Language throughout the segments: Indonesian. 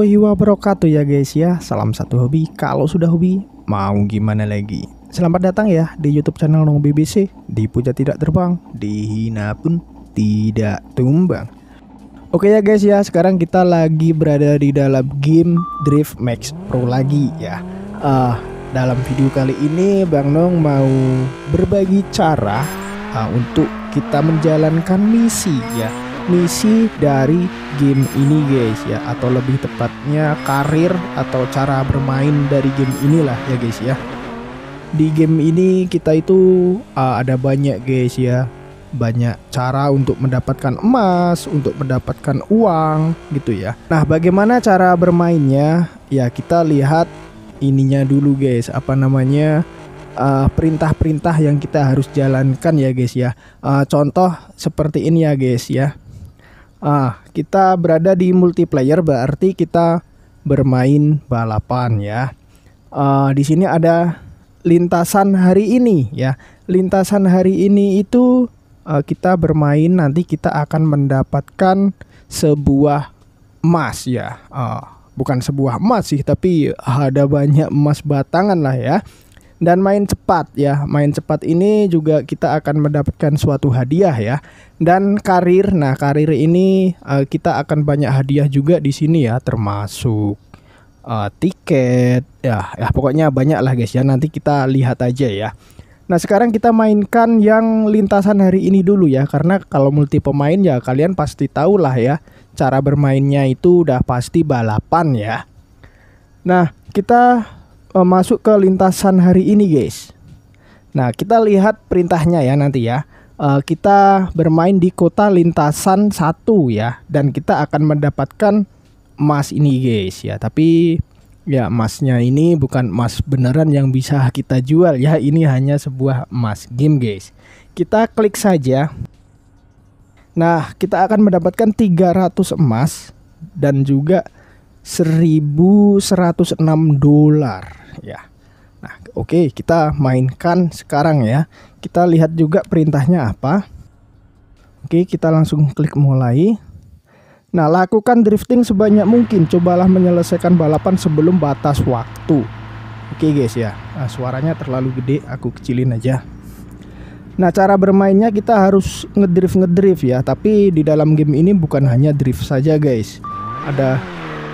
warahmatullahi wabarakatuh ya guys ya Salam satu hobi, kalau sudah hobi, mau gimana lagi Selamat datang ya di youtube channel Nong BBC Dipuja tidak terbang, dihina pun tidak tumbang Oke ya guys ya, sekarang kita lagi berada di dalam game Drift Max Pro lagi ya uh, Dalam video kali ini Bang Nong mau berbagi cara uh, untuk kita menjalankan misi ya misi dari game ini guys ya atau lebih tepatnya karir atau cara bermain dari game inilah ya guys ya di game ini kita itu uh, ada banyak guys ya banyak cara untuk mendapatkan emas, untuk mendapatkan uang gitu ya. Nah, bagaimana cara bermainnya? Ya, kita lihat ininya dulu guys, apa namanya? Uh, perintah-perintah uh, yang kita harus jalankan ya guys ya. Uh, contoh seperti ini ya guys ya. Ah, kita berada di multiplayer berarti kita bermain balapan ya. Uh, di sini ada lintasan hari ini ya. Lintasan hari ini itu uh, kita bermain nanti kita akan mendapatkan sebuah emas ya. Uh, bukan sebuah emas sih tapi ada banyak emas batangan lah ya dan main cepat ya. Main cepat ini juga kita akan mendapatkan suatu hadiah ya. Dan karir, nah karir ini uh, kita akan banyak hadiah juga di sini ya, termasuk uh, tiket ya, ya pokoknya banyak lah guys ya. Nanti kita lihat aja ya. Nah sekarang kita mainkan yang lintasan hari ini dulu ya Karena kalau multi pemain ya kalian pasti tahu lah ya Cara bermainnya itu udah pasti balapan ya Nah kita uh, masuk ke lintasan hari ini, guys. Nah, kita lihat perintahnya ya nanti ya. Uh, kita bermain di kota lintasan satu ya dan kita akan mendapatkan emas ini, guys ya. Tapi ya emasnya ini bukan emas beneran yang bisa kita jual ya. Ini hanya sebuah emas game, guys. Kita klik saja. Nah, kita akan mendapatkan 300 emas dan juga 1106 dolar ya. Nah, oke, okay, kita mainkan sekarang ya. Kita lihat juga perintahnya apa. Oke, okay, kita langsung klik mulai. Nah, lakukan drifting sebanyak mungkin. Cobalah menyelesaikan balapan sebelum batas waktu. Oke, okay guys ya. Nah, suaranya terlalu gede, aku kecilin aja. Nah, cara bermainnya kita harus ngedrift ngedrift ya, tapi di dalam game ini bukan hanya drift saja, guys. Ada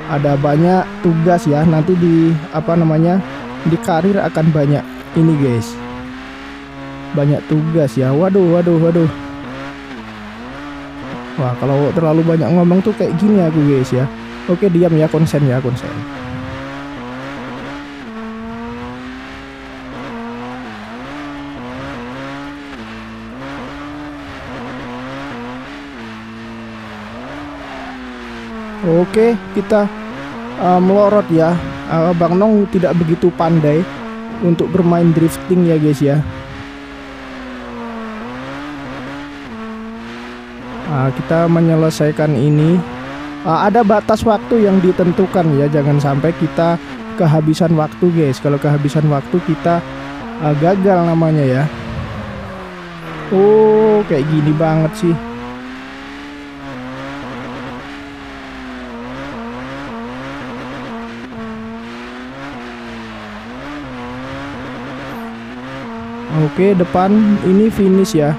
ada banyak tugas ya nanti di apa namanya di karir akan banyak ini guys banyak tugas ya waduh waduh waduh Wah kalau terlalu banyak ngomong tuh kayak gini aku guys ya Oke diam ya konsen ya konsen Oke kita uh, melorot ya. Uh, Bang Nong tidak begitu pandai untuk bermain drifting ya guys ya. Nah, kita menyelesaikan ini. Uh, ada batas waktu yang ditentukan ya, jangan sampai kita kehabisan waktu guys. Kalau kehabisan waktu kita uh, gagal namanya ya. Oh, kayak gini banget sih. Oke, depan ini finish ya.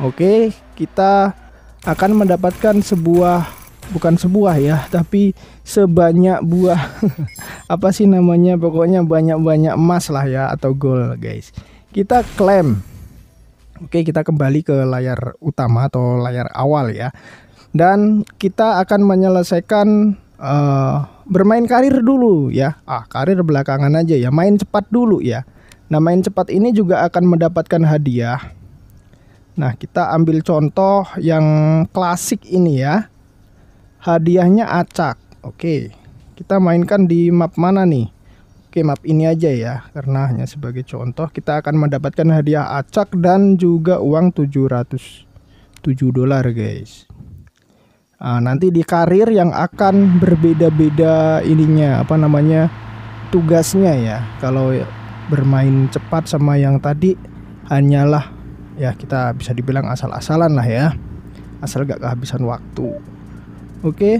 Oke, kita akan mendapatkan sebuah bukan sebuah ya, tapi sebanyak buah apa sih namanya? Pokoknya banyak-banyak emas lah ya atau gold, guys. Kita klaim. Oke, kita kembali ke layar utama atau layar awal ya. Dan kita akan menyelesaikan uh, bermain karir dulu ya. Ah, karir belakangan aja ya. Main cepat dulu ya. Nah, main cepat ini juga akan mendapatkan hadiah. Nah, kita ambil contoh yang klasik ini ya. Hadiahnya acak. Oke. Kita mainkan di map mana nih? Oke, map ini aja ya. Karena hanya sebagai contoh, kita akan mendapatkan hadiah acak dan juga uang 7 dolar, guys. Nah, nanti di karir yang akan berbeda-beda ininya apa namanya tugasnya ya. Kalau bermain cepat sama yang tadi hanyalah ya kita bisa dibilang asal-asalan lah ya. Asal gak kehabisan waktu. Oke. Okay?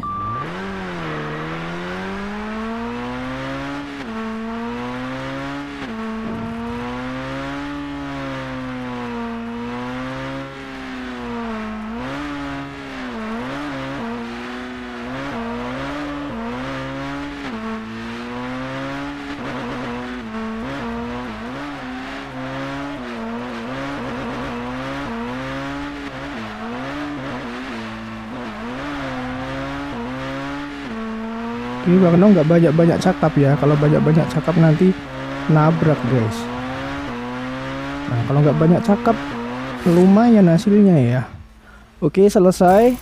ini Bang Nong nggak banyak-banyak cakap ya. Kalau banyak-banyak cakap nanti nabrak guys. Nah kalau nggak banyak cakap lumayan hasilnya ya. Oke selesai.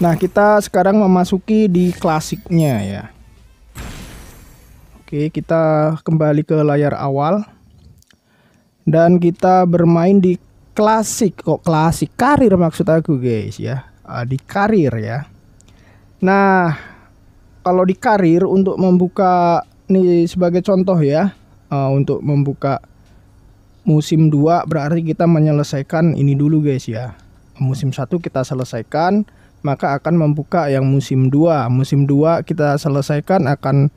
Nah kita sekarang memasuki di klasiknya ya. Oke kita kembali ke layar awal. Dan kita bermain di klasik kok klasik karir maksud aku guys ya. Ah, di karir ya. Nah, kalau di karir untuk membuka nih sebagai contoh ya, uh, untuk membuka musim 2 berarti kita menyelesaikan ini dulu guys ya. Musim 1 kita selesaikan, maka akan membuka yang musim 2. Musim 2 kita selesaikan akan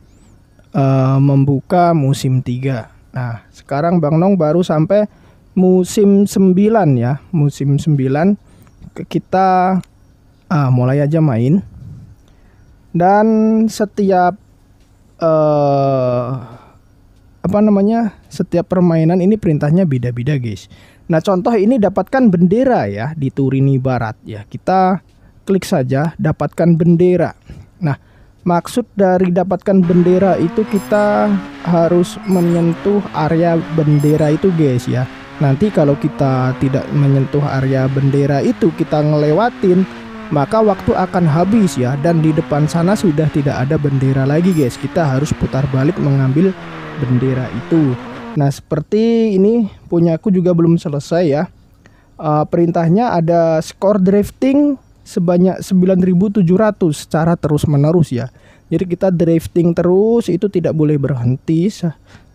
uh, membuka musim 3. Nah, sekarang Bang Nong baru sampai musim 9 ya. Musim 9 kita uh, mulai aja main dan setiap uh, apa namanya setiap permainan ini perintahnya beda-beda guys nah contoh ini dapatkan bendera ya di Turini Barat ya kita klik saja dapatkan bendera nah maksud dari dapatkan bendera itu kita harus menyentuh area bendera itu guys ya nanti kalau kita tidak menyentuh area bendera itu kita ngelewatin maka waktu akan habis ya dan di depan sana sudah tidak ada bendera lagi guys kita harus putar balik mengambil bendera itu nah seperti ini punya aku juga belum selesai ya uh, perintahnya ada skor drifting sebanyak 9700 secara terus menerus ya jadi kita drifting terus itu tidak boleh berhenti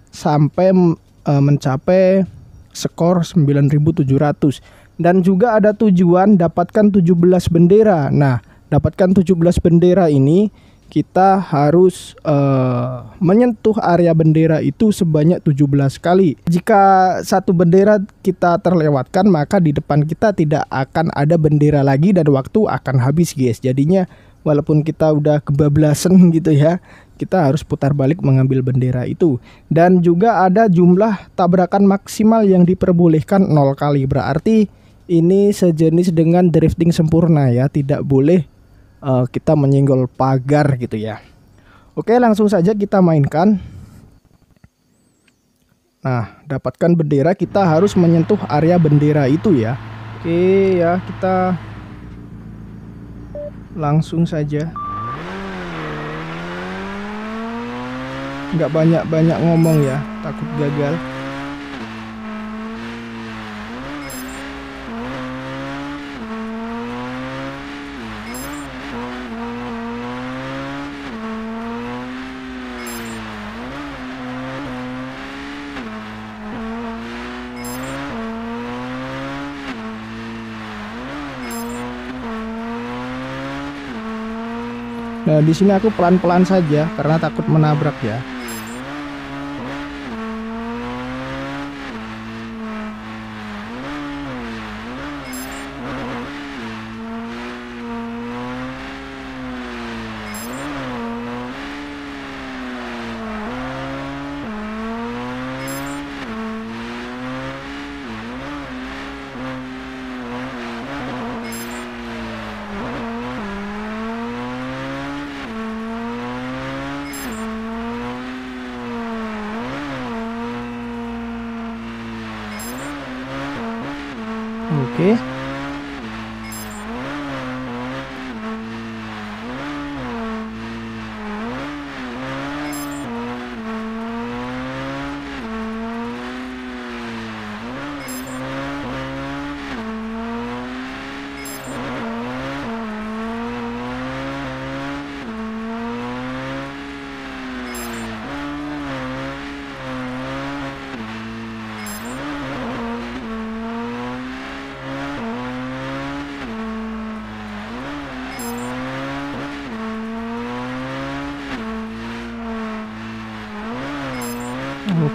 sampai uh, mencapai skor 9700 dan juga ada tujuan dapatkan 17 bendera. Nah, dapatkan 17 bendera ini kita harus uh, menyentuh area bendera itu sebanyak 17 kali. Jika satu bendera kita terlewatkan, maka di depan kita tidak akan ada bendera lagi dan waktu akan habis, guys. Jadinya walaupun kita udah kebablasan gitu ya, kita harus putar balik mengambil bendera itu. Dan juga ada jumlah tabrakan maksimal yang diperbolehkan nol kali. Berarti ini sejenis dengan drifting sempurna ya, tidak boleh uh, kita menyenggol pagar gitu ya. Oke, langsung saja kita mainkan. Nah, dapatkan bendera kita harus menyentuh area bendera itu ya. Oke ya, kita langsung saja. Nggak banyak-banyak ngomong ya, takut gagal. Eh, di sini aku pelan-pelan saja karena takut menabrak ya Oke. Okay.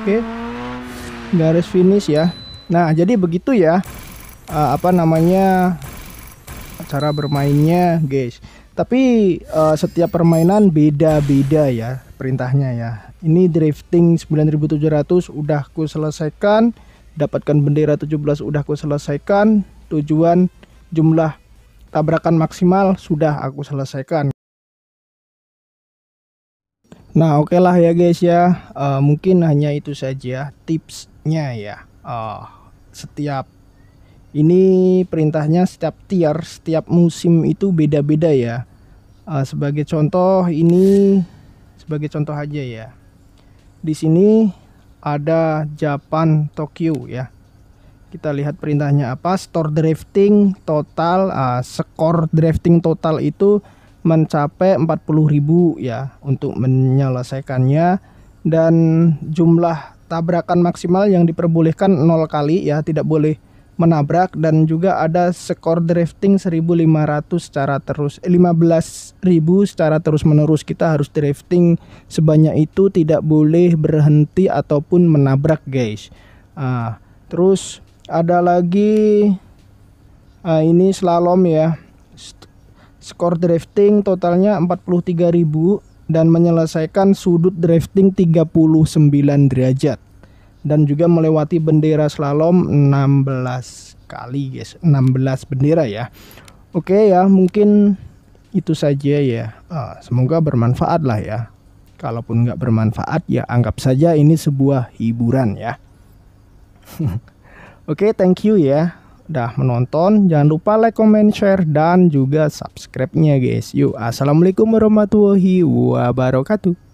Oke. Okay. Garis finish ya. Nah, jadi begitu ya. Uh, apa namanya? cara bermainnya, guys. Tapi uh, setiap permainan beda-beda ya perintahnya ya. Ini drifting 9700 udah ku selesaikan, dapatkan bendera 17 udah ku selesaikan, tujuan jumlah tabrakan maksimal sudah aku selesaikan. Nah, oke okay lah ya guys ya. Uh, mungkin hanya itu saja tipsnya ya. Uh, setiap ini perintahnya setiap tier, setiap musim itu beda-beda ya. Uh, sebagai contoh ini sebagai contoh aja ya. Di sini ada Japan Tokyo ya. Kita lihat perintahnya apa? Store drifting total, uh, skor drifting total itu mencapai ribu ya untuk menyelesaikannya dan jumlah tabrakan maksimal yang diperbolehkan 0 kali ya tidak boleh menabrak dan juga ada skor drifting 1500 secara terus 15.000 eh, secara terus menerus kita harus drifting sebanyak itu tidak boleh berhenti ataupun menabrak guys ah, terus ada lagi ah, ini slalom ya skor drifting totalnya 43.000 dan menyelesaikan sudut drifting 39 derajat dan juga melewati bendera slalom 16 kali guys 16 bendera ya oke ya mungkin itu saja ya uh, semoga bermanfaat lah ya kalaupun nggak bermanfaat ya anggap saja ini sebuah hiburan ya oke thank you ya udah menonton. Jangan lupa like, comment, share, dan juga subscribe-nya guys. Yuk, Assalamualaikum warahmatullahi wabarakatuh.